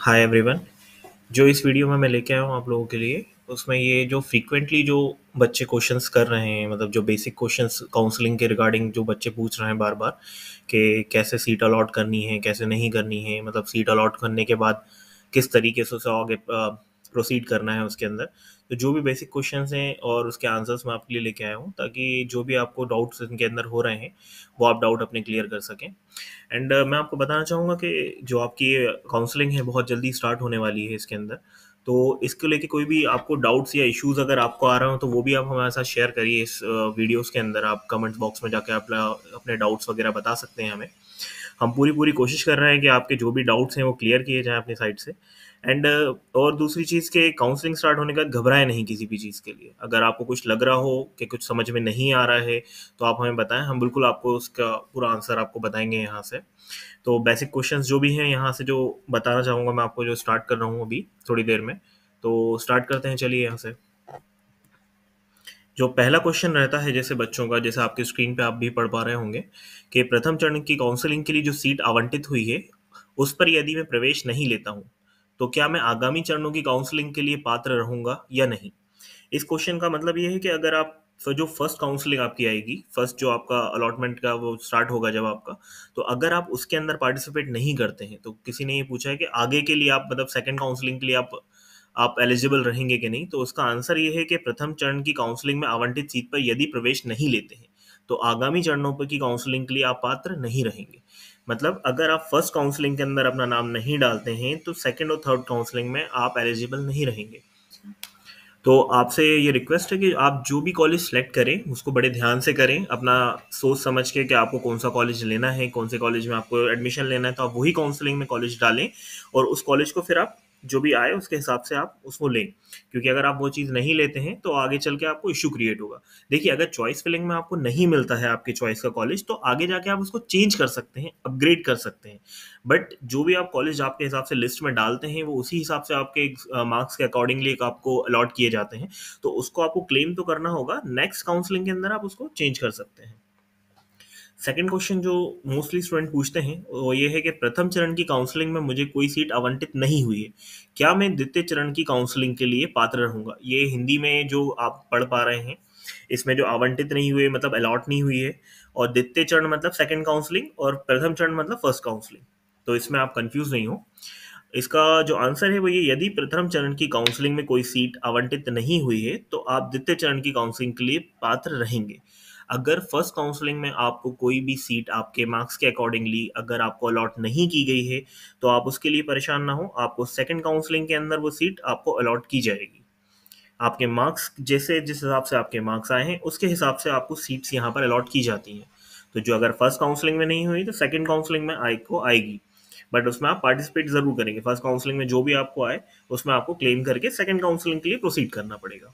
hi everyone जो इस video में मैं लेके आया हूँ आप लोगों के लिए उसमें ये जो फ्रीक्वेंटली जो बच्चे क्वेश्चंस कर रहे हैं मतलब जो बेसिक क्वेश्चंस काउंसलिंग के रिगार्डिंग जो बच्चे पूछ रहे हैं बार बार कि कैसे सीट अलॉट करनी है कैसे नहीं करनी है मतलब सीट अलॉट करने के बाद किस तरीके से उसे आगे प्रोसीड करना है उसके अंदर तो जो भी बेसिक क्वेश्चंस हैं और उसके आंसर्स मैं आपके लिए लेके आया हूँ ताकि जो भी आपको डाउट्स इनके अंदर हो रहे हैं वो आप डाउट अपने क्लियर कर सकें एंड uh, मैं आपको बताना चाहूँगा कि जो आपकी काउंसलिंग है बहुत जल्दी स्टार्ट होने वाली है इसके अंदर तो इसको लेके कोई भी आपको डाउट्स या इश्यूज अगर आपको आ रहे हो तो वो भी आप हमारे साथ शेयर करिए इस वीडियोस uh, के अंदर आप कमेंट बॉक्स में जाके अपना अपने डाउट्स वगैरह बता सकते हैं हमें हम पूरी पूरी कोशिश कर रहे हैं कि आपके जो भी डाउट्स हैं वो क्लियर किए जाएँ अपनी साइड से एंड uh, और दूसरी चीज़ के काउंसलिंग स्टार्ट होने का घबराए नहीं किसी भी चीज़ के लिए अगर आपको कुछ लग रहा हो कि कुछ समझ में नहीं आ रहा है तो आप हमें बताएं हम बिल्कुल आपको उसका पूरा आंसर आपको बताएंगे यहाँ से तो बेसिक क्वेश्चन जो भी हैं यहाँ से जो बताना चाहूंगा मैं आपको जो स्टार्ट कर रहा हूँ अभी थोड़ी देर में तो स्टार्ट करते हैं चलिए यहाँ से जो पहला क्वेश्चन रहता है जैसे बच्चों का जैसे आपके स्क्रीन पे आप भी पढ़ पा रहे होंगे कि प्रथम चरण की काउंसलिंग के लिए जो सीट आवंटित हुई है उस पर यदि मैं प्रवेश नहीं लेता हूँ तो क्या मैं आगामी चरणों की काउंसलिंग के लिए पात्र रहूंगा या नहीं इस क्वेश्चन का मतलब ये है कि अगर आप तो जो फर्स्ट काउंसलिंग आपकी आएगी फर्स्ट जो आपका अलॉटमेंट का वो स्टार्ट होगा जब आपका तो अगर आप उसके अंदर पार्टिसिपेट नहीं करते हैं तो किसी ने ये पूछा है कि आगे के लिए आप मतलब सेकंड काउंसलिंग के लिए आप आप एलिजिबल रहेंगे कि नहीं तो उसका आंसर ये है कि प्रथम चरण की काउंसलिंग में आवंटित सीट पर यदि प्रवेश नहीं लेते हैं तो आगामी चरणों पर की काउंसलिंग के लिए आप पात्र नहीं रहेंगे मतलब अगर आप फर्स्ट काउंसलिंग के अंदर अपना नाम नहीं डालते हैं तो सेकेंड और थर्ड काउंसलिंग में आप एलिजिबल नहीं रहेंगे तो आपसे ये रिक्वेस्ट है कि आप जो भी कॉलेज सेलेक्ट करें उसको बड़े ध्यान से करें अपना सोच समझ के कि आपको कौन सा कॉलेज लेना है कौन से कॉलेज में आपको एडमिशन लेना है तो आप वही काउंसलिंग में कॉलेज डालें और उस कॉलेज को फिर आप जो भी आए उसके हिसाब से आप उसको लें क्योंकि अगर आप वो चीज़ नहीं लेते हैं तो आगे चल के आपको इश्यू क्रिएट होगा देखिए अगर चॉइस फिलिंग में आपको नहीं मिलता है आपके चॉइस का कॉलेज तो आगे जाके आप उसको चेंज कर सकते हैं अपग्रेड कर सकते हैं बट जो भी आप कॉलेज आपके हिसाब से लिस्ट में डालते हैं वो उसी हिसाब से आपके मार्क्स के अकॉर्डिंगली आपको अलॉट किए जाते हैं तो उसको आपको क्लेम तो करना होगा नेक्स्ट काउंसलिंग के अंदर आप उसको चेंज कर सकते हैं सेकेंड क्वेश्चन जो मोस्टली स्टूडेंट पूछते हैं वो ये है कि प्रथम चरण की काउंसलिंग में मुझे कोई सीट आवंटित नहीं हुई है क्या मैं द्वितीय चरण की काउंसलिंग के लिए पात्र रहूंगा ये हिंदी में जो आप पढ़ पा रहे हैं इसमें जो आवंटित नहीं हुए मतलब अलॉट नहीं हुई है और द्वितीय चरण मतलब सेकेंड काउंसलिंग और प्रथम चरण मतलब फर्स्ट काउंसलिंग तो इसमें आप कंफ्यूज नहीं हो इसका जो आंसर है वो ये यदि प्रथम चरण की काउंसलिंग में कोई सीट आवंटित नहीं हुई है तो आप द्वितीय चरण की काउंसलिंग के लिए पात्र रहेंगे अगर फर्स्ट काउंसलिंग में आपको कोई भी सीट आपके मार्क्स के अकॉर्डिंगली अगर आपको अलॉट नहीं की गई है तो आप उसके लिए परेशान ना हो आपको सेकेंड काउंसलिंग के अंदर वो सीट आपको अलॉट की जाएगी आपके मार्क्स जैसे जिस हिसाब से आपके मार्क्स आए हैं उसके हिसाब से आपको सीट्स यहाँ पर अलॉट की जाती हैं तो जो अगर फर्स्ट काउंसलिंग में नहीं हुई तो सेकेंड काउंसलिंग में आई को आएगी बट उसमें आप पार्टिसिपेट जरूर करेंगे फर्स्ट काउंसलिंग में जो भी आपको आए उसमें आपको क्लेम करके सेकेंड काउंसलिंग के लिए प्रोसीड करना पड़ेगा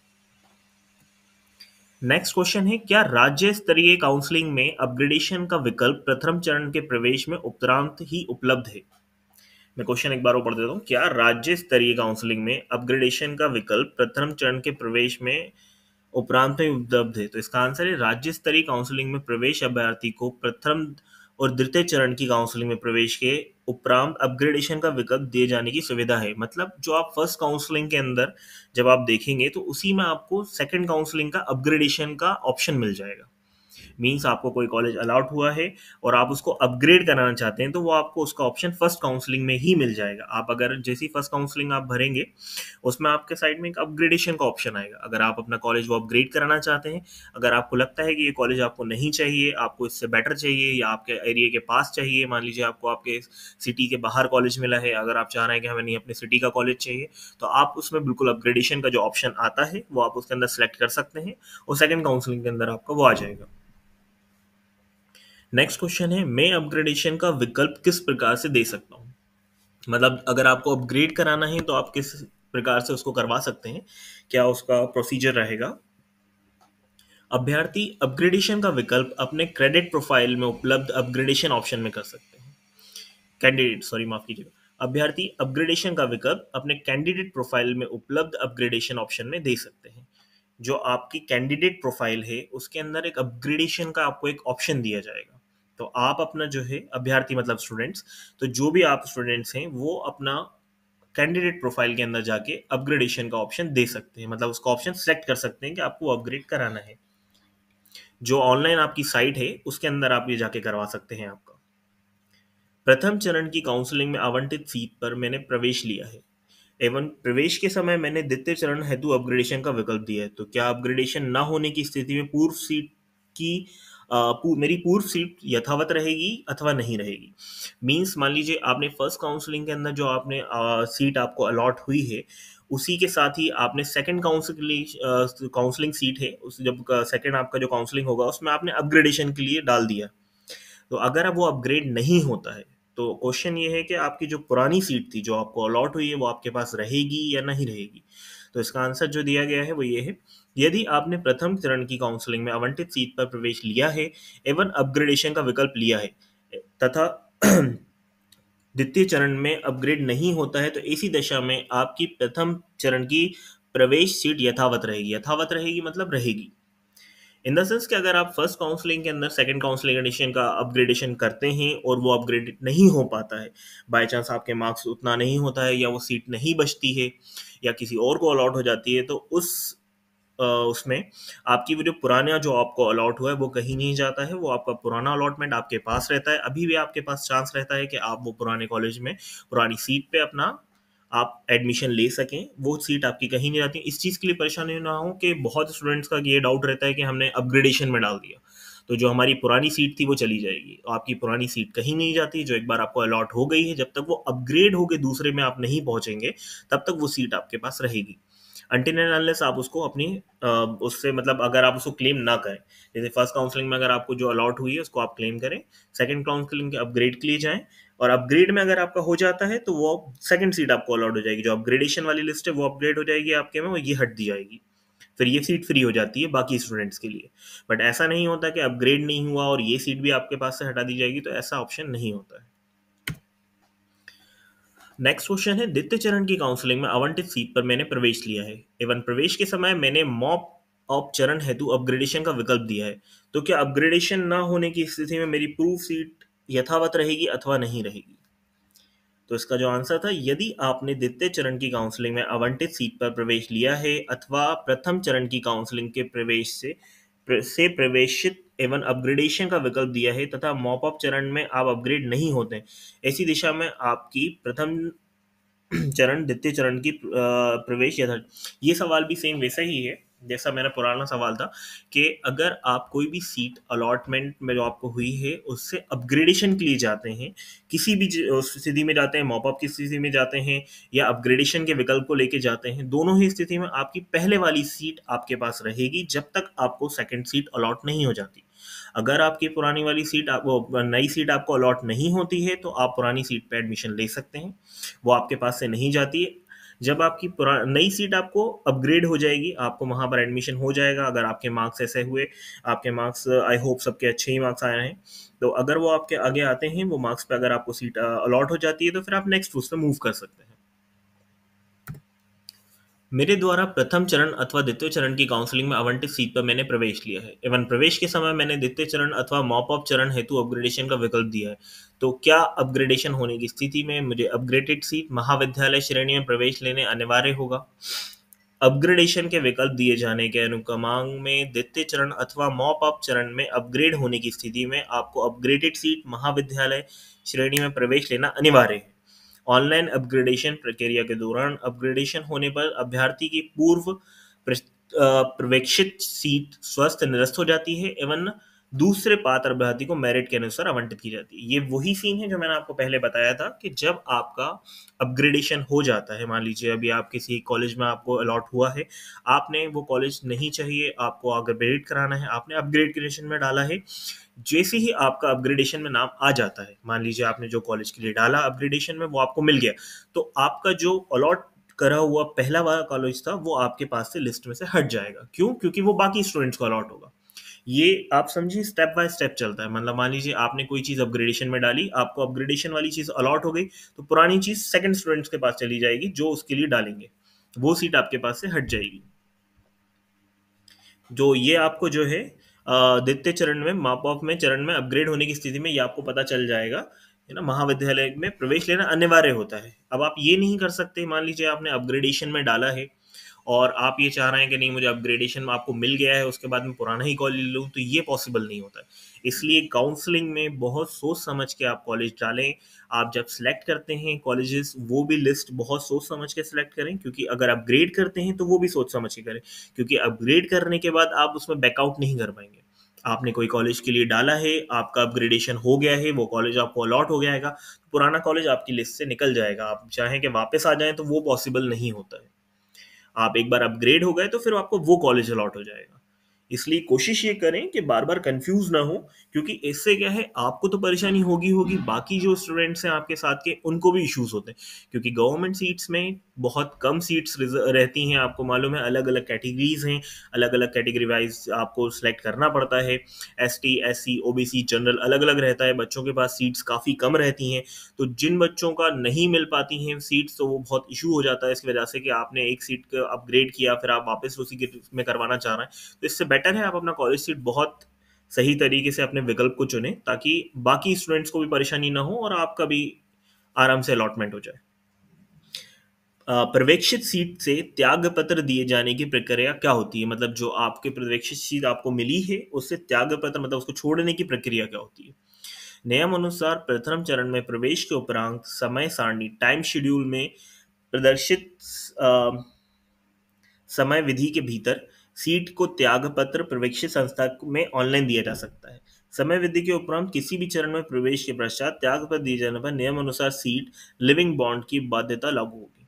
नेक्स्ट क्वेश्चन है क्या राज्य स्तरीय काउंसलिंग में अपग्रेडेशन का विकल्प प्रथम चरण के प्रवेश में उपरांत ही उपलब्ध है मैं क्वेश्चन एक बार और पढ़ देता हूँ क्या राज्य स्तरीय काउंसलिंग में अपग्रेडेशन का विकल्प प्रथम चरण के प्रवेश में उपरांत में उपलब्ध है तो इसका आंसर है राज्य स्तरीय काउंसलिंग में प्रवेश अभ्यर्थी को प्रथम और द्वितीय चरण की काउंसलिंग में प्रवेश के उपरांत अपग्रेडेशन का विकल्प दिए जाने की सुविधा है मतलब जो आप फर्स्ट काउंसलिंग के अंदर जब आप देखेंगे तो उसी में आपको सेकंड काउंसलिंग का अपग्रेडेशन का ऑप्शन मिल जाएगा मीन्स आपको कोई कॉलेज अलाउट हुआ है और आप उसको अपग्रेड कराना चाहते हैं तो वो आपको उसका ऑप्शन फर्स्ट काउंसलिंग में ही मिल जाएगा आप अगर जैसी फर्स्ट काउंसलिंग आप भरेंगे उसमें आपके साइड में एक अपग्रेडेशन का ऑप्शन आएगा अगर आप अपना कॉलेज वो अपग्रेड कराना चाहते हैं अगर आपको लगता है कि ये कॉलेज आपको नहीं चाहिए आपको इससे बेटर चाहिए या आपके एरिया के पास चाहिए मान लीजिए आपको आपके सिटी के बाहर कॉलेज मिला है अगर आप चाह रहे हैं कि हमें नहीं अपने सिटी का कॉलेज चाहिए तो आप उसमें बिल्कुल अपग्रेडेशन का जो ऑप्शन आता है वो आप उसके अंदर सेलेक्ट कर सकते हैं और सेकेंड काउंसलिंग के अंदर आपका वो आ जाएगा नेक्स्ट क्वेश्चन है मैं अपग्रेडेशन का विकल्प किस प्रकार से दे सकता हूँ मतलब अगर आपको अपग्रेड कराना है तो आप किस प्रकार से उसको करवा सकते हैं क्या उसका प्रोसीजर रहेगा अभ्यर्थी अपग्रेडेशन का विकल्प अपने क्रेडिट प्रोफाइल में उपलब्ध अपग्रेडेशन ऑप्शन में कर सकते हैं कैंडिडेट सॉरी माफ कीजिएगा अभ्यर्थी अपग्रेडेशन का विकल्प अपने कैंडिडेट प्रोफाइल में उपलब्ध अपग्रेडेशन ऑप्शन में दे सकते हैं जो आपकी कैंडिडेट प्रोफाइल है उसके अंदर एक अपग्रेडेशन का आपको एक ऑप्शन दिया जाएगा तो आप अपना जो है अभ्यर्थी मतलब स्टूडेंट्स तो जो भी आप स्टूडेंट्स हैं वो अपना कैंडिडेट प्रोफाइल के अंदर जाके अपग्रेडेशन का ऑप्शन दे सकते हैं मतलब उसका ऑप्शन सेलेक्ट कर सकते हैं कि आपको अपग्रेड कराना है जो ऑनलाइन आपकी साइट है उसके अंदर आप ये जाके करवा सकते हैं आपका प्रथम चरण की काउंसलिंग में आवंटित सीट पर मैंने प्रवेश लिया है एवं प्रवेश के समय मैंने द्वितीय चरण हेतु अपग्रेडेशन का विकल्प दिया है तो क्या अपग्रेडेशन ना होने की स्थिति में पूर्व सीट की मेरी पूर्व सीट यथावत रहेगी अथवा नहीं रहेगी मीन्स मान लीजिए आपने फर्स्ट काउंसलिंग के अंदर जो आपने सीट आपको अलॉट हुई है उसी के साथ ही आपने सेकंड काउंसलिंग काउंसलिंग सीट है उस जब सेकंड आपका जो काउंसलिंग होगा उसमें आपने अपग्रेडेशन के लिए डाल दिया तो अगर अब वो अपग्रेड नहीं होता है तो क्वेश्चन ये है कि आपकी जो पुरानी सीट थी जो आपको अलॉट हुई है वो आपके पास रहेगी या नहीं रहेगी तो इसका आंसर जो दिया गया है वो ये है यदि आपने प्रथम चरण की काउंसलिंग में आवंटित सीट पर प्रवेश लिया है एवं अपग्रेडेशन का विकल्प लिया है तथा द्वितीय चरण में अपग्रेड नहीं होता है तो इसी दशा में आपकी प्रथम चरण की प्रवेश सीट यथावत रहेगी यथावत रहेगी मतलब रहेगी इन द सेंस कि अगर आप फर्स्ट काउंसलिंग के अंदर सेकंड काउंसलिंग एडिशन का अपग्रेडेशन करते हैं और वो अपग्रेड नहीं हो पाता है बाय चांस आपके मार्क्स उतना नहीं होता है या वो सीट नहीं बचती है या किसी और को अलॉट हो जाती है तो उस उसमें आपकी वो जो पुराना जो आपको अलॉट हुआ है वो कहीं नहीं जाता है वो आपका पुराना अलॉटमेंट आपके पास रहता है अभी भी आपके पास चांस रहता है कि आप वो पुराने कॉलेज में पुरानी सीट पे अपना आप एडमिशन ले सकें वो सीट आपकी कहीं नहीं जाती इस चीज़ के लिए परेशानी ना हो कि बहुत स्टूडेंट्स का ये डाउट रहता है कि हमने अपग्रेडेशन में डाल दिया तो जो हमारी पुरानी सीट थी वो चली जाएगी तो आपकी पुरानी सीट कहीं नहीं जाती जो एक बार आपको अलॉट हो गई है जब तक वो अपग्रेड होकर दूसरे में आप नहीं पहुंचेंगे तब तक वो सीट आपके पास रहेगी अनटिल एंड अनलेस आप उसको अपनी उससे मतलब अगर आप उसको क्लेम ना करें जैसे फर्स्ट काउंसलिंग में अगर आपको जो अलॉट हुई है उसको आप क्लेम करें सेकंड काउंसलिंग के अपग्रेड के लिए जाएं और अपग्रेड में अगर आपका हो जाता है तो वो सेकंड सीट आपको अलॉट हो जाएगी जो अपग्रेडेशन वाली लिस्ट है वो अपग्रेड हो जाएगी आपके में और ये हट दी जाएगी फिर ये सीट फ्री हो जाती है बाकी स्टूडेंट्स के लिए बट ऐसा नहीं होता कि अपग्रेड नहीं हुआ और ये सीट भी आपके पास से हटा दी जाएगी तो ऐसा ऑप्शन नहीं होता है नेक्स्ट क्वेश्चन है द्वितीय चरण की काउंसलिंग में आवंटित सीट पर मैंने प्रवेश लिया है एवं प्रवेश के समय मैंने मॉप ऑप चरण हेतु अपग्रेडेशन का विकल्प दिया है तो क्या अपग्रेडेशन ना होने की स्थिति में मेरी प्रूफ सीट यथावत रहेगी अथवा नहीं रहेगी तो इसका जो आंसर था यदि आपने द्वितीय चरण की काउंसलिंग में आवंटित सीट पर प्रवेश लिया है अथवा प्रथम चरण की काउंसलिंग के प्रवेश से से प्रवेशित एवं अपग्रेडेशन का विकल्प दिया है तथा मॉपअप चरण में आप अपग्रेड नहीं होते ऐसी दिशा में आपकी प्रथम चरण द्वितीय चरण की प्रवेश यथार्थ ये सवाल भी सेम वैसा ही है जैसा मेरा पुराना सवाल था कि अगर आप कोई भी सीट अलॉटमेंट में जो आपको हुई है उससे अपग्रेडेशन के लिए जाते हैं किसी भी स्थिति में जाते हैं मॉपअप की स्थिति में जाते हैं या अपग्रेडेशन के विकल्प को लेके जाते हैं दोनों ही स्थिति में आपकी पहले वाली सीट आपके पास रहेगी जब तक आपको सेकेंड सीट अलॉट नहीं हो जाती अगर आपकी पुरानी वाली सीट आप वो नई सीट आपको अलॉट नहीं होती है तो आप पुरानी सीट पर एडमिशन ले सकते हैं वो आपके पास से नहीं जाती है जब आपकी नई सीट आपको अपग्रेड हो जाएगी आपको वहाँ पर एडमिशन हो जाएगा अगर आपके मार्क्स ऐसे हुए आपके मार्क्स आई होप सबके अच्छे ही मार्क्स आए हैं तो अगर वो आपके आगे आते हैं वो मार्क्स पे अगर आपको सीट अलॉट हो जाती है तो फिर आप नेक्स्ट उसमें मूव कर सकते हैं मेरे द्वारा प्रथम चरण अथवा द्वितीय चरण की काउंसलिंग में आवंटित सीट पर मैंने प्रवेश लिया है एवं प्रवेश के समय मैंने द्वितीय चरण अथवा मॉप ऑफ चरण हेतु अपग्रेडेशन का विकल्प दिया है तो क्या अपग्रेडेशन होने की स्थिति में मुझे अपग्रेडेड सीट महाविद्यालय श्रेणी में प्रवेश लेने अनिवार्य होगा अपग्रेडेशन के विकल्प दिए जाने के अनुक्रमांक में द्वितीय चरण अथवा मॉप अप चरण में अपग्रेड होने की स्थिति में आपको अपग्रेडेड सीट महाविद्यालय श्रेणी में प्रवेश लेना अनिवार्य है ऑनलाइन अपग्रेडेशन प्रक्रिया के दौरान अपग्रेडेशन होने पर अभ्यर्थी की पूर्व प्रवेक्षित सीट स्वस्थ निरस्त हो जाती है एवं दूसरे पात्र अभ्यर्थी को मेरिट के अनुसार आवंटित की जाती है ये वही सीन है जो मैंने आपको पहले बताया था कि जब आपका अपग्रेडेशन हो जाता है मान लीजिए अभी आप किसी कॉलेज में आपको अलॉट हुआ है आपने वो कॉलेज नहीं चाहिए आपको अपग्रेड कराना है आपने अपग्रेड ग्रेडेशन में डाला है जैसे ही आपका अपग्रेडेशन में नाम आ जाता है मान लीजिए आपने जो कॉलेज के लिए डाला अपग्रेडेशन में वो आपको मिल गया तो आपका जो अलॉट करा हुआ पहला वाला कॉलेज था वो आपके पास से लिस्ट में से हट जाएगा क्यों क्योंकि वो बाकी स्टूडेंट्स को अलॉट होगा ये आप समझिए स्टेप बाय स्टेप चलता है मतलब मान लीजिए आपने कोई चीज़ अपग्रेडेशन में डाली आपको अपग्रेडेशन वाली चीज़ अलॉट हो गई तो पुरानी चीज़ सेकंड स्टूडेंट्स के पास चली जाएगी जो उसके लिए डालेंगे वो सीट आपके पास से हट जाएगी जो ये आपको जो है द्वितीय चरण में माप ऑफ में चरण में अपग्रेड होने की स्थिति में ये आपको पता चल जाएगा है ना महाविद्यालय में प्रवेश लेना अनिवार्य होता है अब आप ये नहीं कर सकते मान लीजिए आपने अपग्रेडेशन में डाला है और आप ये चाह रहे हैं कि नहीं मुझे अपग्रेडेशन आपको मिल गया है उसके बाद मैं पुराना ही कॉलेज लूँ तो ये पॉसिबल नहीं होता इसलिए काउंसलिंग में बहुत सोच समझ के आप कॉलेज डालें आप जब सिलेक्ट करते हैं कॉलेजेस वो भी लिस्ट बहुत सोच समझ के सिलेक्ट करें क्योंकि अगर अपग्रेड करते हैं तो वो भी सोच समझ के करें क्योंकि अपग्रेड करने के बाद आप उसमें बैकआउट नहीं कर पाएंगे आपने कोई कॉलेज के लिए डाला है आपका अपग्रेडेशन हो गया है वो कॉलेज आपको अलॉट हो गया है तो पुराना कॉलेज आपकी लिस्ट से निकल जाएगा आप चाहें कि वापस आ जाएं तो वो पॉसिबल नहीं होता है आप एक बार अपग्रेड हो गए तो फिर आपको वो कॉलेज अलॉट हो जाएगा इसलिए कोशिश ये करें कि बार बार कंफ्यूज ना हो क्योंकि इससे क्या है आपको तो परेशानी होगी होगी बाकी जो स्टूडेंट्स हैं आपके साथ के उनको भी इश्यूज होते हैं क्योंकि गवर्नमेंट सीट्स में बहुत कम सीट्स रहती हैं आपको मालूम है अलग अलग कैटेगरीज हैं अलग अलग कैटेगरी वाइज आपको सेलेक्ट करना पड़ता है S T S C O B C general अलग अलग रहता है बच्चों के पास सीट्स काफ़ी कम रहती हैं तो जिन बच्चों का नहीं मिल पाती हैं सीट्स तो वो बहुत इशू हो जाता है इसकी वजह से कि आपने एक सीट का अपग्रेड किया फिर आप वापस उसी के में करवाना चाह रहे हैं तो इससे बेटर बेटर है आप अपना कॉलेज सीट बहुत सही तरीके से अपने विकल्प को चुने ताकि बाकी स्टूडेंट्स को भी परेशानी ना हो और आपका भी आराम से अलॉटमेंट हो जाए प्रवेक्षित सीट से त्याग पत्र दिए जाने की प्रक्रिया क्या होती है मतलब जो आपके प्रवेक्षित सीट आपको मिली है उससे त्याग पत्र मतलब उसको छोड़ने की प्रक्रिया क्या होती है नियम अनुसार प्रथम चरण में प्रवेश के उपरांत समय सारणी टाइम शेड्यूल में प्रदर्शित आ, समय विधि के भीतर सीट को त्याग पत्र प्रवेक्षित संस्था में ऑनलाइन दिया जा सकता है समय विधि के उपरांत किसी भी चरण में प्रवेश के पश्चात त्याग पत्र दिए जाने पर नियम अनुसार सीट लिविंग बॉन्ड की बाध्यता लागू होगी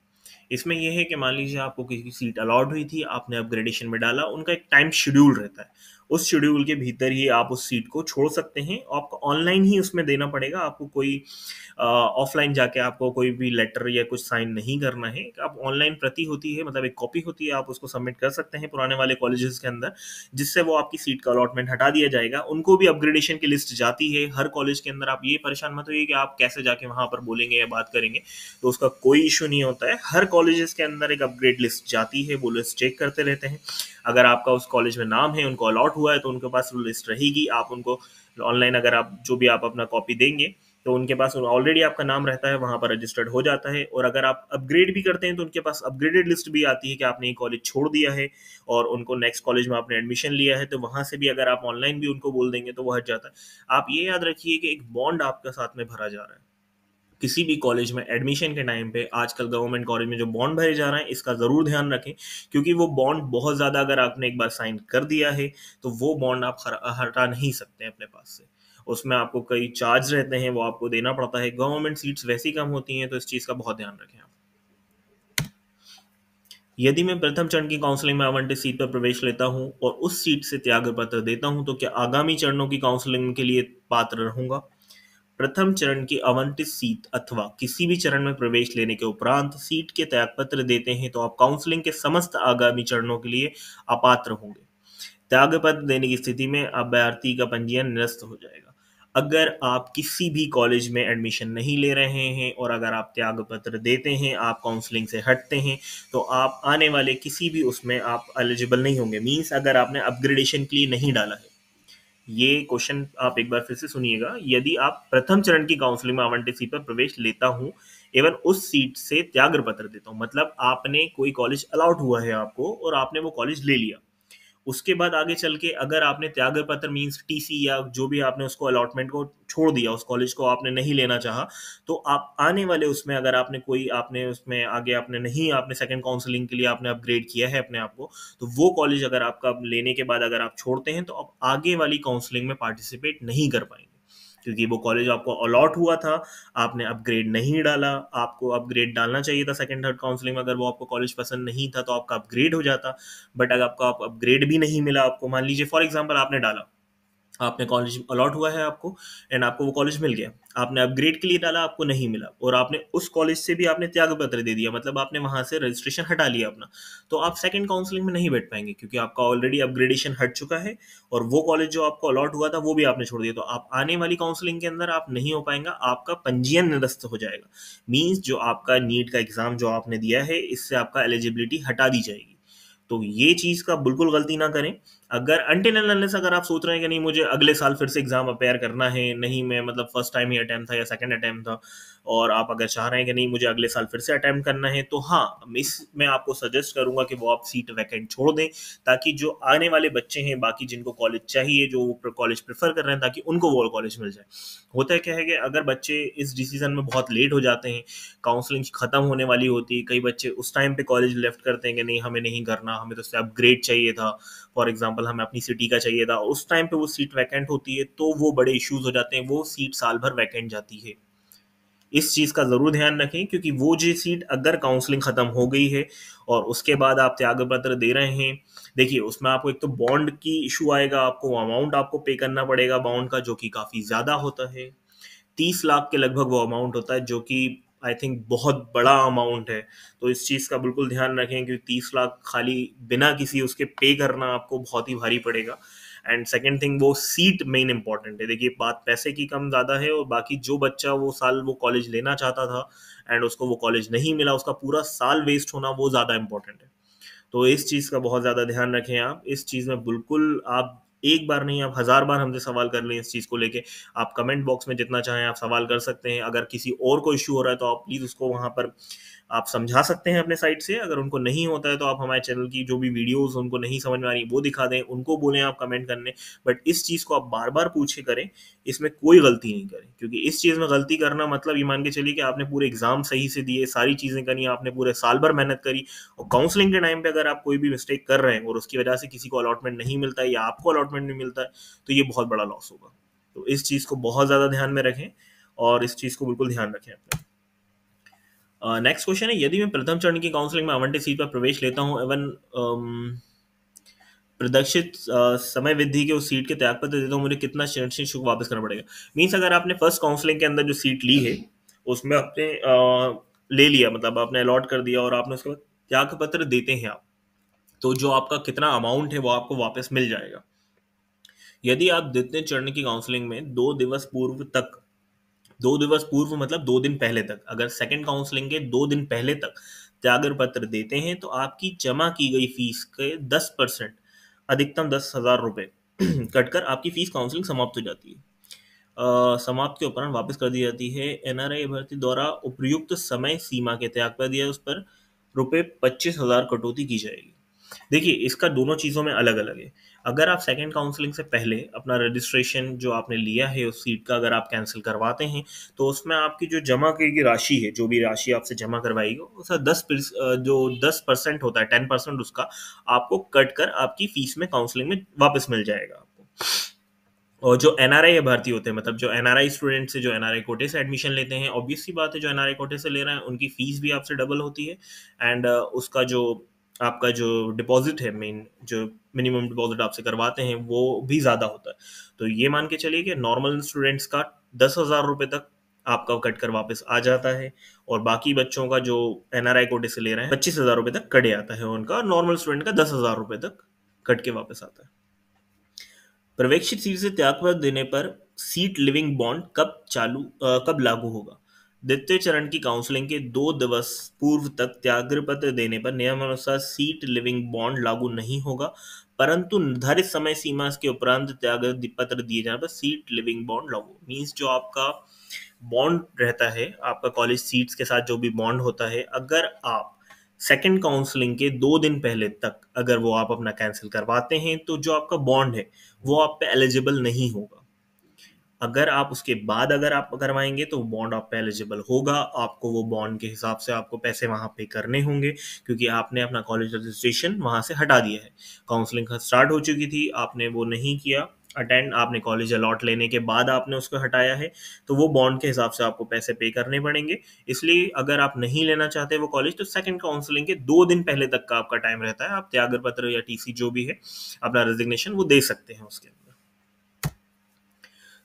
इसमें यह है कि मान लीजिए आपको किसी की सीट अलॉट हुई थी आपने अपग्रेडेशन में डाला उनका एक टाइम शेड्यूल रहता है उस शेड्यूल के भीतर ही आप उस सीट को छोड़ सकते हैं आपको ऑनलाइन ही उसमें देना पड़ेगा आपको कोई ऑफलाइन जाके आपको कोई भी लेटर या कुछ साइन नहीं करना है आप ऑनलाइन प्रति होती है मतलब एक कॉपी होती है आप उसको सबमिट कर सकते हैं पुराने वाले कॉलेजेस के अंदर जिससे वो आपकी सीट का अलॉटमेंट हटा दिया जाएगा उनको भी अपग्रेडेशन की लिस्ट जाती है हर कॉलेज के अंदर आप ये परेशान मत होइए कि आप कैसे जाके वहाँ पर बोलेंगे या बात करेंगे तो उसका कोई इशू नहीं होता है हर कॉलेजेस के अंदर एक अपग्रेड लिस्ट जाती है वो लिस्ट चेक करते रहते हैं अगर आपका उस कॉलेज में नाम है उनको अलॉट हुआ है तो उनके पास लिस्ट रहेगी आप उनको ऑनलाइन अगर आप जो भी आप अपना कॉपी देंगे तो उनके पास ऑलरेडी आपका नाम रहता है वहां पर रजिस्टर्ड हो जाता है और अगर आप अपग्रेड भी करते हैं तो उनके पास अपग्रेडेड लिस्ट भी आती है कि आपने ये कॉलेज छोड़ दिया है और उनको नेक्स्ट कॉलेज में आपने एडमिशन लिया है तो वहां से भी अगर आप ऑनलाइन भी उनको बोल देंगे तो वह हट जाता है आप ये याद रखिए कि एक बॉन्ड आपका साथ में भरा जा रहा है किसी भी कॉलेज में एडमिशन के टाइम पे आजकल गवर्नमेंट कॉलेज में जो बॉन्ड भरे जा रहे हैं इसका ज़रूर ध्यान रखें क्योंकि वो बॉन्ड बहुत ज़्यादा अगर आपने एक बार साइन कर दिया है तो वो बॉन्ड आप हटा नहीं सकते अपने पास से उसमें आपको कई चार्ज रहते हैं वो आपको देना पड़ता है गवर्नमेंट सीट्स वैसी कम होती हैं तो इस चीज़ का बहुत ध्यान रखें आप यदि मैं प्रथम चरण की काउंसलिंग में आवंटित सीट पर प्रवेश लेता हूं और उस सीट से त्याग पत्र देता हूं तो क्या आगामी चरणों की काउंसलिंग के लिए पात्र रहूंगा प्रथम चरण की आवंटित सीट अथवा किसी भी चरण में प्रवेश लेने के उपरांत सीट के त्यागपत्र देते हैं तो आप काउंसलिंग के समस्त आगामी चरणों के लिए अपात्र होंगे त्याग पत्र देने की स्थिति में अभ्यर्थी का पंजीयन निरस्त हो जाएगा अगर आप किसी भी कॉलेज में एडमिशन नहीं ले रहे हैं और अगर आप त्याग पत्र देते हैं आप काउंसलिंग से हटते हैं तो आप आने वाले किसी भी उसमें आप एलिजिबल नहीं होंगे मीन्स अगर आपने अपग्रेडेशन के लिए नहीं डाला है ये क्वेश्चन आप एक बार फिर से सुनिएगा यदि आप प्रथम चरण की काउंसलिंग में आवंटित सीट पर प्रवेश लेता हूँ एवं उस सीट से त्याग पत्र देता हूँ मतलब आपने कोई कॉलेज अलाउट हुआ है आपको और आपने वो कॉलेज ले लिया उसके बाद आगे चल के अगर आपने त्याग पत्र मीन्स टीसी या जो भी आपने उसको अलॉटमेंट को छोड़ दिया उस कॉलेज को आपने नहीं लेना चाहा तो आप आने वाले उसमें अगर आपने कोई आपने उसमें आगे आपने नहीं आपने सेकंड काउंसलिंग के लिए आपने अपग्रेड किया है अपने आप को तो वो कॉलेज अगर आपका लेने के बाद अगर आप छोड़ते हैं तो आप आगे वाली काउंसलिंग में पार्टिसिपेट नहीं कर पाएंगे क्योंकि वो कॉलेज आपको अलॉट हुआ था आपने अपग्रेड नहीं डाला आपको अपग्रेड डालना चाहिए था सेकेंड थर्ड काउंसलिंग में अगर वो आपको कॉलेज पसंद नहीं था तो आपका अपग्रेड हो जाता बट अगर आपका अपग्रेड भी नहीं मिला आपको मान लीजिए फॉर एग्जाम्पल आपने डाला आपने कॉलेज अलॉट हुआ है आपको एंड आपको वो कॉलेज मिल गया आपने अपग्रेड के लिए डाला आपको नहीं मिला और आपने उस कॉलेज से भी आपने त्याग पत्र दे दिया मतलब आपने वहां से रजिस्ट्रेशन हटा लिया अपना तो आप सेकंड काउंसलिंग में नहीं बैठ पाएंगे क्योंकि आपका ऑलरेडी अपग्रेडेशन हट चुका है और वो कॉलेज जो आपको अलॉट हुआ था वो भी आपने छोड़ दिया तो आप आने वाली काउंसलिंग के अंदर आप नहीं हो पाएंगे आपका पंजीयन निरस्त हो जाएगा मीन्स जो आपका नीट का एग्जाम जो आपने दिया है इससे आपका एलिजिबिलिटी हटा दी जाएगी तो ये चीज़ का बिल्कुल गलती ना करें अगर अनटिल अनलेस अगर आप सोच रहे हैं कि नहीं मुझे अगले साल फिर से एग्ज़ाम अपेयर करना है नहीं मैं मतलब फर्स्ट टाइम ही अटैम्प्ट था या सेकंड अटैम्प्ट था और आप अगर चाह रहे हैं कि नहीं मुझे अगले साल फिर से अटैम्प्ट करना है तो हाँ मिस मैं आपको सजेस्ट करूंगा कि वो आप सीट वैकेंट छोड़ दें ताकि जो आने वाले बच्चे हैं बाकी जिनको कॉलेज चाहिए जो कॉलेज प्रेफर कर रहे हैं ताकि उनको वो कॉलेज मिल जाए होता है क्या है कि अगर बच्चे इस डिसीजन में बहुत लेट हो जाते हैं काउंसलिंग ख़त्म होने वाली होती है कई बच्चे उस टाइम पर कॉलेज लेफ्ट करते हैं कि नहीं हमें नहीं करना हमें तो अपग्रेड चाहिए था फॉर एग्जाम्पल हमें अपनी सिटी का चाहिए था उस टाइम पे वो सीट वैकेंट होती है तो वो बड़े इश्यूज हो जाते हैं वो सीट साल भर वैकेंट जाती है इस चीज़ का ज़रूर ध्यान रखें क्योंकि वो जो सीट अगर काउंसलिंग ख़त्म हो गई है और उसके बाद आप त्याग पत्र दे रहे हैं देखिए उसमें आपको एक तो बॉन्ड की इशू आएगा आपको अमाउंट आपको पे करना पड़ेगा बॉन्ड का जो कि काफ़ी ज़्यादा होता है तीस लाख के लगभग वो अमाउंट होता है जो कि आई थिंक बहुत बड़ा अमाउंट है तो इस चीज़ का बिल्कुल ध्यान रखें क्योंकि तीस लाख खाली बिना किसी उसके पे करना आपको बहुत ही भारी पड़ेगा एंड सेकेंड थिंग वो सीट मेन इंपॉर्टेंट है देखिए बात पैसे की कम ज़्यादा है और बाकी जो बच्चा वो साल वो कॉलेज लेना चाहता था एंड उसको वो कॉलेज नहीं मिला उसका पूरा साल वेस्ट होना वो ज़्यादा इंपॉर्टेंट है तो इस चीज़ का बहुत ज़्यादा ध्यान रखें आप इस चीज़ में बिल्कुल आप एक बार नहीं आप हजार बार हमसे सवाल कर लें इस चीज़ को लेके आप कमेंट बॉक्स में जितना चाहें आप सवाल कर सकते हैं अगर किसी और को इश्यू हो रहा है तो आप प्लीज़ उसको वहां पर आप समझा सकते हैं अपने साइड से अगर उनको नहीं होता है तो आप हमारे चैनल की जो भी वीडियोस उनको नहीं समझ में आ रही वो दिखा दें उनको बोलें आप कमेंट करने बट इस चीज़ को आप बार बार पूछे करें इसमें कोई गलती नहीं करें क्योंकि इस चीज़ में गलती करना मतलब ये मान के चलिए कि आपने पूरे एग्जाम सही से दिए सारी चीज़ें करी आपने पूरे साल भर मेहनत करी और काउंसलिंग के टाइम पर अगर आप कोई भी मिस्टेक कर रहे हैं और उसकी वजह से किसी को अलॉटमेंट नहीं मिलता है या आपको अलॉटमेंट नहीं मिलता तो ये बहुत बड़ा लॉस होगा तो इस चीज़ को बहुत ज़्यादा ध्यान में रखें और इस चीज़ को बिल्कुल ध्यान रखें अपना नेक्स्ट क्वेश्चन है यदि मैं प्रथम चरण की काउंसलिंग में आवंटित सीट पर प्रवेश लेता हूँ एवं प्रदर्शित समय विधि के उस सीट के त्याग पत्र देता हूँ मुझे कितना शैक्षणिक शुल्क वापस करना पड़ेगा मीन्स अगर आपने फर्स्ट काउंसलिंग के अंदर जो सीट ली है उसमें आपने ले लिया मतलब आपने अलॉट कर दिया और आपने उसके बाद त्याग पत्र देते हैं आप तो जो आपका कितना अमाउंट है वो आपको वापस मिल जाएगा यदि आप द्वितीय चरण की काउंसलिंग में दो दिवस पूर्व तक दो दिवस पूर्व मतलब दो दिन पहले तक अगर सेकंड काउंसलिंग के दो दिन पहले तक त्यागर पत्र देते हैं तो आपकी जमा की गई फीस के दस परसेंट अधिकतम दस हजार रुपये कटकर आपकी फीस काउंसलिंग समाप्त हो जाती है समाप्त के उपरांत वापस कर दी जाती है एनआरआई भर्ती द्वारा उपयुक्त समय सीमा के त्याग पर दिया उस पर रुपये पच्चीस हजार कटौती की जाएगी देखिए इसका दोनों चीज़ों में अलग अलग है अगर आप सेकेंड काउंसलिंग से पहले अपना रजिस्ट्रेशन जो आपने लिया है उस सीट का अगर आप कैंसिल करवाते हैं तो उसमें आपकी जो जमा की गई राशि है जो भी राशि आपसे जमा करवाई गई उसका दस जो दस परसेंट होता है टेन परसेंट उसका आपको कट कर आपकी फीस में काउंसलिंग में वापस मिल जाएगा आपको और जो एन आर आई भर्ती होते हैं मतलब जो एन आर आई स्टूडेंट से जो एन आर आई कोटे से एडमिशन लेते हैं ऑब्वियसली बात है जो एन आर आई कोटे से ले रहे हैं उनकी फीस भी आपसे डबल होती है एंड उसका जो आपका जो डिपॉजिट है मेन जो मिनिमम डिपॉजिट आपसे करवाते हैं वो भी ज़्यादा होता है तो ये मान के चलिए कि नॉर्मल स्टूडेंट्स का दस हज़ार रुपए तक आपका कट कर वापस आ जाता है और बाकी बच्चों का जो एन आर आई कोटे से ले रहे हैं पच्चीस हज़ार रुपए तक कटे जाता है उनका नॉर्मल स्टूडेंट का दस हज़ार रुपए तक कट के वापस आता है प्रवेक्षित सीट से त्यागपत्र देने पर सीट लिविंग बॉन्ड कब चालू आ, कब लागू होगा द्वितीय चरण की काउंसलिंग के दो दिवस पूर्व तक त्याग पत्र देने पर नियमानुसार सीट लिविंग बॉन्ड लागू नहीं होगा परंतु निर्धारित समय सीमा के उपरांत त्याग पत्र दिए जाने पर सीट लिविंग बॉन्ड लागू मीन्स जो आपका बॉन्ड रहता है आपका कॉलेज सीट्स के साथ जो भी बॉन्ड होता है अगर आप सेकेंड काउंसलिंग के दो दिन पहले तक अगर वो आप अपना कैंसिल करवाते हैं तो जो आपका बॉन्ड है वो आप पे एलिजिबल नहीं होगा अगर आप उसके बाद अगर आप करवाएंगे तो बॉन्ड आप एलिजिबल होगा आपको वो बॉन्ड के हिसाब से आपको पैसे वहाँ पे करने होंगे क्योंकि आपने अपना कॉलेज रजिस्ट्रेशन वहाँ से हटा दिया है काउंसलिंग स्टार्ट हो चुकी थी आपने वो नहीं किया अटेंड आपने कॉलेज अलॉट लेने के बाद आपने उसको हटाया है तो वो बॉन्ड के हिसाब से आपको पैसे पे करने पड़ेंगे इसलिए अगर आप नहीं लेना चाहते वो कॉलेज तो सेकंड काउंसलिंग के दो दिन पहले तक का आपका टाइम रहता है आप त्यागर पत्र या टीसी जो भी है अपना रेजिग्नेशन वो दे सकते हैं उसके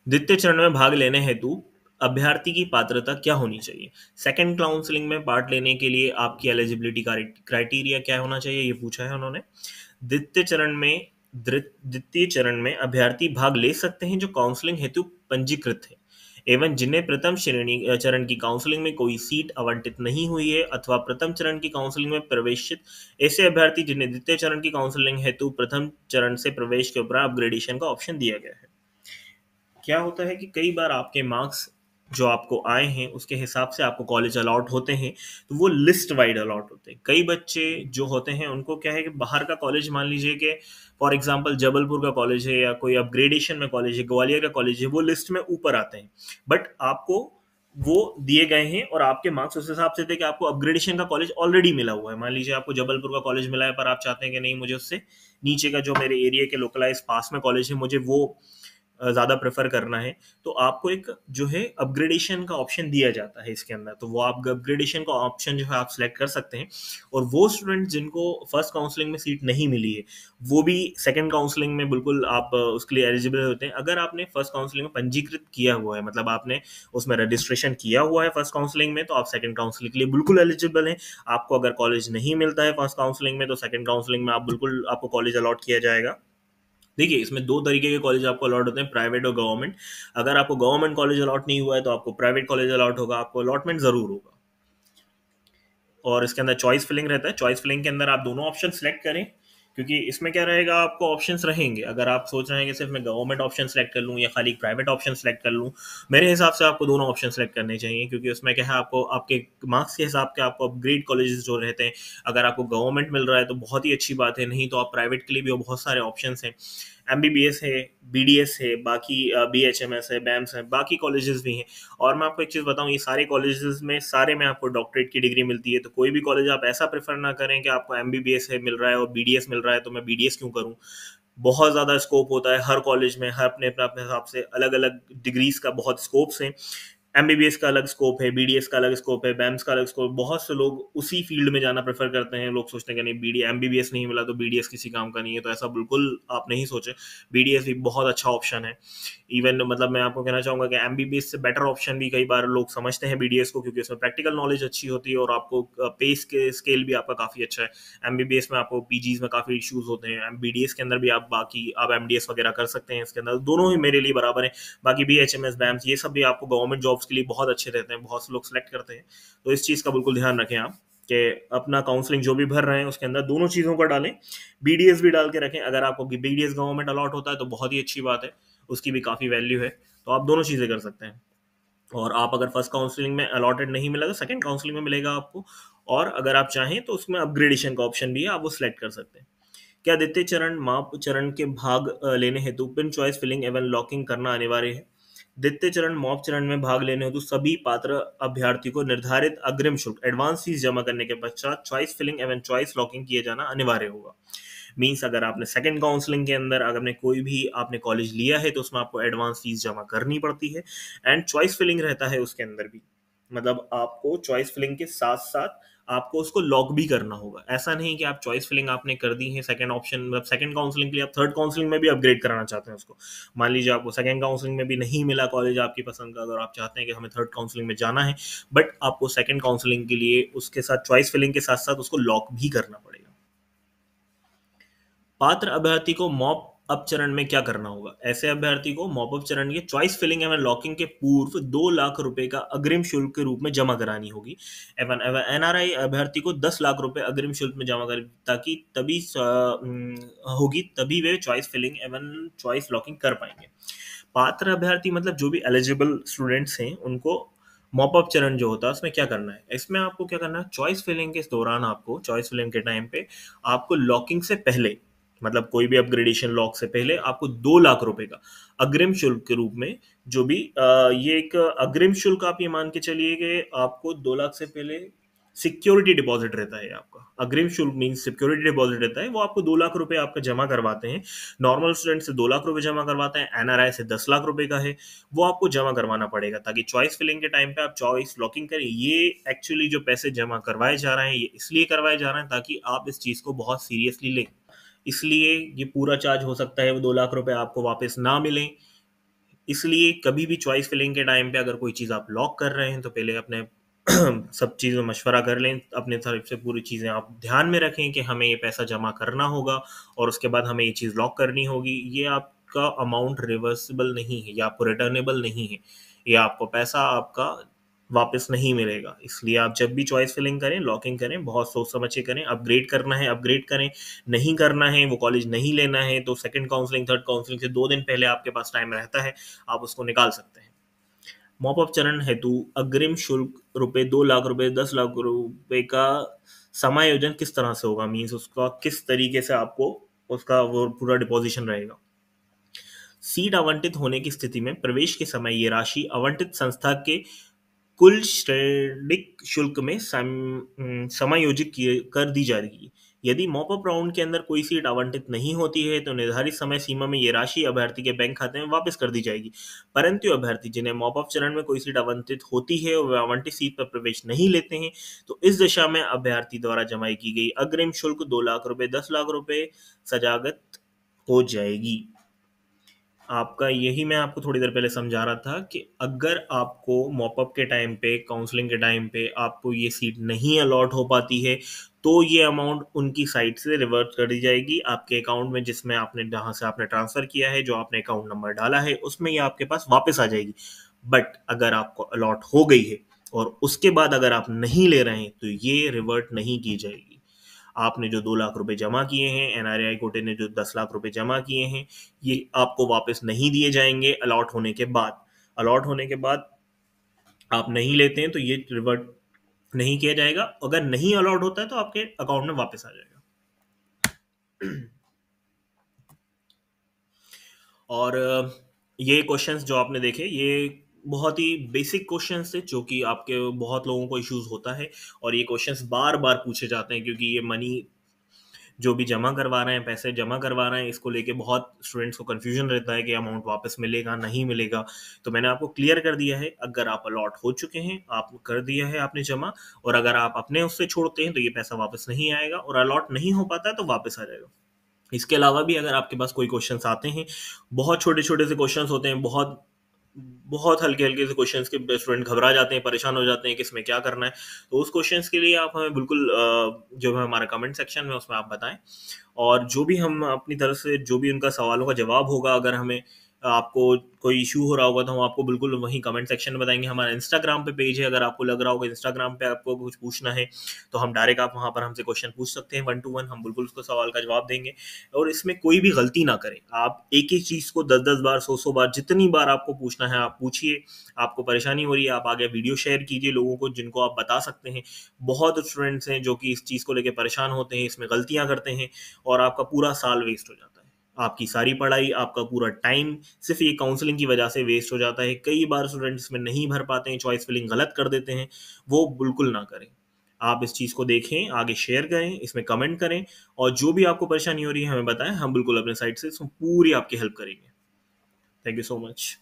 द्वितीय चरण में भाग लेने हेतु अभ्यर्थी की पात्रता क्या होनी चाहिए सेकंड काउंसलिंग में पार्ट लेने के लिए आपकी एलिजिबिलिटी क्राइटेरिया क्या होना चाहिए ये पूछा है उन्होंने द्वितीय चरण में द्वितीय चरण में अभ्यर्थी भाग ले सकते हैं जो काउंसलिंग हेतु पंजीकृत है एवं जिन्हें प्रथम श्रेणी चरण की काउंसलिंग में कोई सीट आवंटित नहीं हुई है अथवा प्रथम चरण की काउंसलिंग में प्रवेशित ऐसे अभ्यर्थी जिन्हें द्वितीय चरण की काउंसलिंग हेतु प्रथम चरण से प्रवेश के ऊपर अपग्रेडेशन का ऑप्शन दिया गया है क्या होता है कि कई बार आपके मार्क्स जो आपको आए हैं उसके हिसाब से आपको कॉलेज अलाउट होते हैं तो वो लिस्ट वाइड अलाउट होते हैं कई बच्चे जो होते हैं उनको क्या है कि बाहर का कॉलेज मान लीजिए कि फॉर एग्जांपल जबलपुर का कॉलेज है या कोई अपग्रेडेशन में कॉलेज है ग्वालियर का कॉलेज है वो लिस्ट में ऊपर आते हैं बट आपको वो दिए गए हैं और आपके मार्क्स उस हिसाब से थे कि आपको अपग्रेडेशन का कॉलेज ऑलरेडी मिला हुआ है मान लीजिए आपको जबलपुर का कॉलेज मिला है पर आप चाहते हैं कि नहीं मुझे उससे नीचे का जो मेरे एरिया के लोकलाइज पास में कॉलेज है मुझे वो ज़्यादा प्रेफर करना है तो आपको एक जो है अपग्रेडेशन का ऑप्शन दिया जाता है इसके अंदर तो वो आप अपग्रेडेशन का ऑप्शन जो है आप सेलेक्ट कर सकते हैं और वो स्टूडेंट जिनको फर्स्ट काउंसलिंग में सीट नहीं मिली है वो भी सेकेंड काउंसलिंग में बिल्कुल आप उसके लिए एलिजिबल होते हैं अगर आपने फर्स्ट काउंसलिंग में पंजीकृत किया हुआ है मतलब आपने उसमें रजिस्ट्रेशन किया हुआ है फर्स्ट काउंसलिंग में तो आप सेकेंड काउंसलिंग के लिए बिल्कुल एलिजिबल हैं आपको अगर कॉलेज नहीं मिलता है फर्स्ट काउंसलिंग में तो सेकेंड काउंसलिंग में आप बिल्कुल आपको कॉलेज अलॉट किया जाएगा देखिए इसमें दो तरीके के कॉलेज आपको अलॉट होते हैं प्राइवेट और गवर्नमेंट अगर आपको गवर्नमेंट कॉलेज अलॉट नहीं हुआ है तो आपको प्राइवेट कॉलेज अलॉट होगा आपको अलॉटमेंट ज़रूर होगा और इसके अंदर चॉइस फिलिंग रहता है चॉइस फिलिंग के अंदर आप दोनों ऑप्शन सेलेक्ट करें क्योंकि इसमें क्या रहेगा आपको ऑप्शंस रहेंगे अगर आप सोच रहे हैं कि सिर्फ मैं गवर्नमेंट ऑप्शन सेलेक्ट कर लूँ या खाली प्राइवेट ऑप्शन सेलेक्ट कर लूँ मेरे हिसाब से आपको दोनों ऑप्शन सेलेक्ट करने चाहिए क्योंकि उसमें क्या है आपको आपके मार्क्स के हिसाब के आपको अपग्रेड कॉलेजेस जो रहते हैं अगर आपको गवर्नमेंट मिल रहा है तो बहुत ही अच्छी बात है नहीं तो आप प्राइवेट के लिए भी बहुत सारे ऑप्शन हैं एम बी बी एस है बी डी एस है बाकी बी एच एम एस है बैम्स है बाकी कॉलेजेस भी हैं और मैं आपको एक चीज़ बताऊँ ये सारे कॉलेजेस में सारे में आपको डॉक्टरेट की डिग्री मिलती है तो कोई भी कॉलेज आप ऐसा प्रेफर ना करें कि आपको एम बी बी एस है मिल रहा है और बी डी एस मिल रहा है तो मैं बी डी एस क्यों करूँ बहुत ज़्यादा स्कोप होता है हर कॉलेज में हर अपने अपने अपने हिसाब से अलग अलग डिग्रीज़ का बहुत स्कोप्स हैं एमबीबीएस का अलग स्कोप है बीडीएस का अलग स्कोप है बैम्स का अलग स्कोप बहुत से लोग उसी फील्ड में जाना प्रेफर करते हैं लोग सोचते हैं कि नहीं बी एमबीबीएस नहीं मिला तो बीडीएस किसी काम का नहीं है तो ऐसा बिल्कुल आप नहीं सोचे बीडीएस भी बहुत अच्छा ऑप्शन है इवन मतलब मैं आपको कहना चाहूंगा कि एमबीबीएस से बेटर ऑप्शन भी कई बार लोग समझते हैं बीडीएस को क्योंकि उसमें प्रैक्टिकल नॉलेज अच्छी होती है और आपको पे के स्केल भी आपका काफी अच्छा है एमबीबीएस में आपको पीजीज में काफी इश्यूज होते हैं बीडीएस के अंदर भी आप बाकी आप एमडीएस वगैरह कर सकते हैं इसके अंदर दोनों ही मेरे लिए बराबर है बाकी B H M S BAMS ये सब भी आपको गवर्नमेंट जॉब्स के लिए बहुत अच्छे रहते हैं बहुत से लोग सेलेक्ट करते हैं तो इस चीज़ का बिल्कुल ध्यान रखें आप कि अपना काउंसलिंग जो भी भर रहे हैं उसके अंदर दोनों चीज़ों का डालें बी भी डाल के रखें अगर आपको बी गवर्नमेंट अलॉट होता है तो बहुत ही अच्छी बात है उसकी भी काफ़ी वैल्यू है तो आप दोनों चीज़ें कर सकते हैं और आप अगर फर्स्ट काउंसलिंग में अलॉटेड नहीं मिला तो सेकंड काउंसलिंग में मिलेगा आपको और अगर आप चाहें तो उसमें अपग्रेडेशन का ऑप्शन भी है आप वो सिलेक्ट कर सकते हैं क्या द्वितीय चरण माप चरण के भाग लेने हेतु पिन चॉइस फिलिंग एवं लॉकिंग करना अनिवार्य है द्वितीय चरण मॉप चरण में भाग लेने हेतु सभी पात्र अभ्यर्थी को निर्धारित अग्रिम शुल्क एडवांस फीस जमा करने के पश्चात चॉइस फिलिंग एवं चॉइस लॉकिंग किए जाना अनिवार्य होगा मीन्स अगर आपने सेकंड काउंसलिंग के अंदर अगर आपने कोई भी आपने कॉलेज लिया है तो उसमें आपको एडवांस फीस जमा करनी पड़ती है एंड चॉइस फिलिंग रहता है उसके अंदर भी मतलब आपको चॉइस फिलिंग के साथ साथ आपको उसको लॉक भी करना होगा ऐसा नहीं कि आप चॉइस फिलिंग आपने कर दी है सेकंड ऑप्शन मतलब सेकंड काउंसलिंग के लिए आप थर्ड काउंसलिंग में भी अपग्रेड कराना चाहते हैं उसको मान लीजिए आपको सेकंड काउंसलिंग में भी नहीं मिला कॉलेज आपकी पसंद का अगर आप चाहते हैं कि हमें थर्ड काउंसलिंग में जाना है बट आपको सेकेंड काउंसलिंग के लिए उसके साथ चॉइस फिलिंग के साथ साथ उसको लॉक भी करना पड़ेगा पात्र अभ्यर्थी को मॉप अप चरण में क्या करना होगा ऐसे अभ्यर्थी को मॉपअप चरण के चॉइस फिलिंग एवं लॉकिंग के पूर्व दो लाख रुपए का अग्रिम शुल्क के रूप में जमा करानी होगी एवं एनआरआई अभ्यर्थी को दस लाख रुपए अग्रिम शुल्क में जमा कर ताकि तभी होगी तभी वे चॉइस फिलिंग एवं चॉइस लॉकिंग कर पाएंगे पात्र अभ्यर्थी मतलब जो भी एलिजिबल स्टूडेंट्स हैं उनको मॉपअप चरण जो होता है उसमें क्या करना है इसमें आपको क्या करना है चॉइस फिलिंग के दौरान आपको चॉइस फिलिंग के टाइम पे आपको लॉकिंग से पहले मतलब कोई भी अपग्रेडेशन लॉक से पहले आपको दो लाख रुपए का अग्रिम शुल्क के रूप में जो भी ये एक अग्रिम शुल्क आप ये मान के चलिए कि आपको दो लाख से पहले सिक्योरिटी डिपॉजिट रहता है आपका अग्रिम शुल्क मीन सिक्योरिटी डिपॉजिट रहता है वो आपको दो लाख रुपए आपका जमा करवाते हैं नॉर्मल स्टूडेंट से दो लाख रुपए जमा करवाते हैं एनआरआई से दस लाख रुपए का है वो आपको जमा करवाना पड़ेगा ताकि चॉइस फिलिंग के टाइम पे आप चॉइस लॉकिंग करें ये एक्चुअली जो पैसे जमा करवाए जा रहे हैं ये इसलिए करवाए जा रहे हैं ताकि आप इस चीज को बहुत सीरियसली लें इसलिए ये पूरा चार्ज हो सकता है वो दो लाख रुपए आपको वापस ना मिलें इसलिए कभी भी चॉइस फिलिंग के टाइम पे अगर कोई चीज़ आप लॉक कर रहे हैं तो पहले अपने सब चीज़ों मशवरा कर लें अपने तरफ से पूरी चीज़ें आप ध्यान में रखें कि हमें ये पैसा जमा करना होगा और उसके बाद हमें ये चीज़ लॉक करनी होगी ये आपका अमाउंट रिवर्सिबल नहीं है या आपको रिटर्नेबल नहीं है ये आपको पैसा आपका वापस नहीं मिलेगा इसलिए आप जब भी चॉइस फिलिंग करें लॉकिंग करें बहुत सोच समझ के करें अपग्रेड करना है अपग्रेड करें नहीं करना है वो कॉलेज नहीं लेना है तो सेकंड काउंसलिंग थर्ड काउंसलिंग से दो दिन पहले आपके पास टाइम रहता है आप उसको निकाल सकते हैं मॉपअप चरण हेतु अग्रिम शुल्क रुपये दो लाख रुपये दस लाख रुपये का समायोजन किस तरह से होगा मीन्स उसका किस तरीके से आपको उसका वो पूरा डिपोजिशन रहेगा सीट आवंटित होने की स्थिति में प्रवेश के समय ये राशि आवंटित संस्था के कुल श्रेणिक शुल्क में समायोजित किए कर दी जाएगी यदि मॉपअप राउंड के अंदर कोई सीट आवंटित नहीं होती है तो निर्धारित समय सीमा में ये राशि अभ्यर्थी के बैंक खाते में वापस कर दी जाएगी परंतु अभ्यर्थी जिन्हें मॉपअप चरण में कोई सीट आवंटित होती है और वे आवंटित सीट पर प्रवेश नहीं लेते हैं तो इस दिशा में अभ्यर्थी द्वारा जमाई की गई अग्रिम शुल्क दो लाख रुपये दस लाख रुपये सजागत हो जाएगी आपका यही मैं आपको थोड़ी देर पहले समझा रहा था कि अगर आपको मॉपअप के टाइम पे काउंसलिंग के टाइम पे आपको ये सीट नहीं अलॉट हो पाती है तो ये अमाउंट उनकी साइट से रिवर्ट कर दी जाएगी आपके अकाउंट में जिसमें आपने जहाँ से आपने ट्रांसफ़र किया है जो आपने अकाउंट नंबर डाला है उसमें ये आपके पास वापस आ जाएगी बट अगर आपको अलॉट हो गई है और उसके बाद अगर आप नहीं ले रहे हैं तो ये रिवर्ट नहीं की जाएगी आपने जो दो लाख रुपए जमा किए हैं एनआरआई कोटे ने जो दस लाख रुपए जमा किए हैं ये आपको वापस नहीं दिए जाएंगे अलॉट होने के बाद अलॉट होने के बाद आप नहीं लेते हैं तो ये रिवर्ट नहीं किया जाएगा अगर नहीं अलॉट होता है तो आपके अकाउंट में वापस आ जाएगा और ये क्वेश्चंस जो आपने देखे ये बहुत ही बेसिक क्वेश्चन थे जो कि आपके बहुत लोगों को इश्यूज होता है और ये क्वेश्चन बार बार पूछे जाते हैं क्योंकि ये मनी जो भी जमा करवा रहे हैं पैसे जमा करवा रहे हैं इसको लेके बहुत स्टूडेंट्स को कन्फ्यूजन रहता है कि अमाउंट वापस मिलेगा नहीं मिलेगा तो मैंने आपको क्लियर कर दिया है अगर आप अलॉट हो चुके हैं आप कर दिया है आपने जमा और अगर आप अपने उससे छोड़ते हैं तो ये पैसा वापस नहीं आएगा और अलॉट नहीं हो पाता तो वापस आ जाएगा इसके अलावा भी अगर आपके पास कोई क्वेश्चन आते हैं बहुत छोटे छोटे से क्वेश्चन होते हैं बहुत बहुत हल्के हल्के से क्वेश्चन के स्टूडेंट घबरा जाते हैं परेशान हो जाते हैं कि इसमें क्या करना है तो उस क्वेश्चन के लिए आप हमें बिल्कुल जो है हमारा कमेंट सेक्शन में उसमें आप बताएं और जो भी हम अपनी तरफ से जो भी उनका सवालों का जवाब होगा अगर हमें आपको कोई इशू हो रहा होगा तो हम आपको बिल्कुल वहीं कमेंट सेक्शन में बताएंगे हमारा इंस्टाग्राम पे पेज है अगर आपको लग रहा होगा इंस्टाग्राम पे आपको कुछ पूछना है तो हम डायरेक्ट आप वहाँ पर हमसे क्वेश्चन पूछ सकते हैं वन टू वन हम बिल्कुल उसको सवाल का जवाब देंगे और इसमें कोई भी गलती ना करें आप एक ही चीज़ को दस दस बार सौ सौ बार जितनी बार आपको पूछना है आप पूछिए आपको परेशानी हो रही है आप आगे वीडियो शेयर कीजिए लोगों को जिनको आप बता सकते हैं बहुत स्टूडेंट्स हैं जो कि इस चीज़ को लेकर परेशान होते हैं इसमें गलतियाँ करते हैं और आपका पूरा साल वेस्ट हो जाता है आपकी सारी पढ़ाई आपका पूरा टाइम सिर्फ ये काउंसलिंग की वजह से वेस्ट हो जाता है कई बार स्टूडेंट्स में नहीं भर पाते हैं चॉइस फिलिंग गलत कर देते हैं वो बिल्कुल ना करें आप इस चीज़ को देखें आगे शेयर करें इसमें कमेंट करें और जो भी आपको परेशानी हो रही है हमें बताएं हम बिल्कुल अपने साइड से पूरी आपकी हेल्प करेंगे थैंक यू सो मच